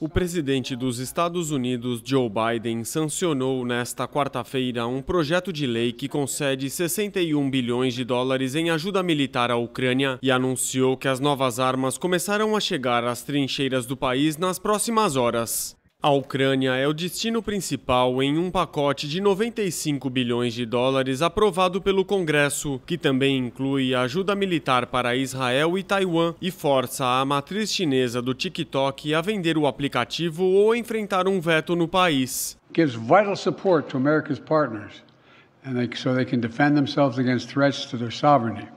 O presidente dos Estados Unidos, Joe Biden, sancionou nesta quarta-feira um projeto de lei que concede 61 bilhões de dólares em ajuda militar à Ucrânia e anunciou que as novas armas começarão a chegar às trincheiras do país nas próximas horas. A Ucrânia é o destino principal em um pacote de 95 bilhões de dólares aprovado pelo Congresso, que também inclui ajuda militar para Israel e Taiwan e força a matriz chinesa do TikTok a vender o aplicativo ou enfrentar um veto no país. Gives vital support to America's partners and they, so they can defend themselves against threats to their sovereignty.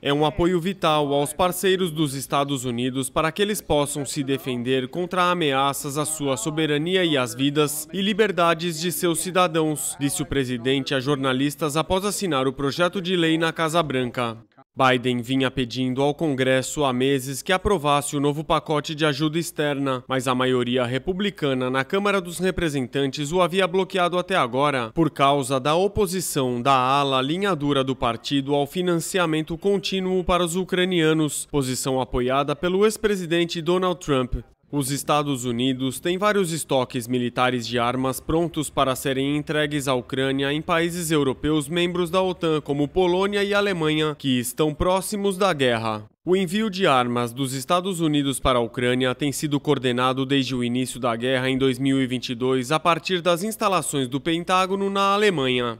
É um apoio vital aos parceiros dos Estados Unidos para que eles possam se defender contra ameaças à sua soberania e às vidas e liberdades de seus cidadãos, disse o presidente a jornalistas após assinar o projeto de lei na Casa Branca. Biden vinha pedindo ao Congresso há meses que aprovasse o novo pacote de ajuda externa, mas a maioria republicana na Câmara dos Representantes o havia bloqueado até agora, por causa da oposição da ala linha dura do partido ao financiamento contínuo para os ucranianos, posição apoiada pelo ex-presidente Donald Trump. Os Estados Unidos têm vários estoques militares de armas prontos para serem entregues à Ucrânia em países europeus membros da OTAN, como Polônia e Alemanha, que estão próximos da guerra. O envio de armas dos Estados Unidos para a Ucrânia tem sido coordenado desde o início da guerra em 2022 a partir das instalações do Pentágono na Alemanha.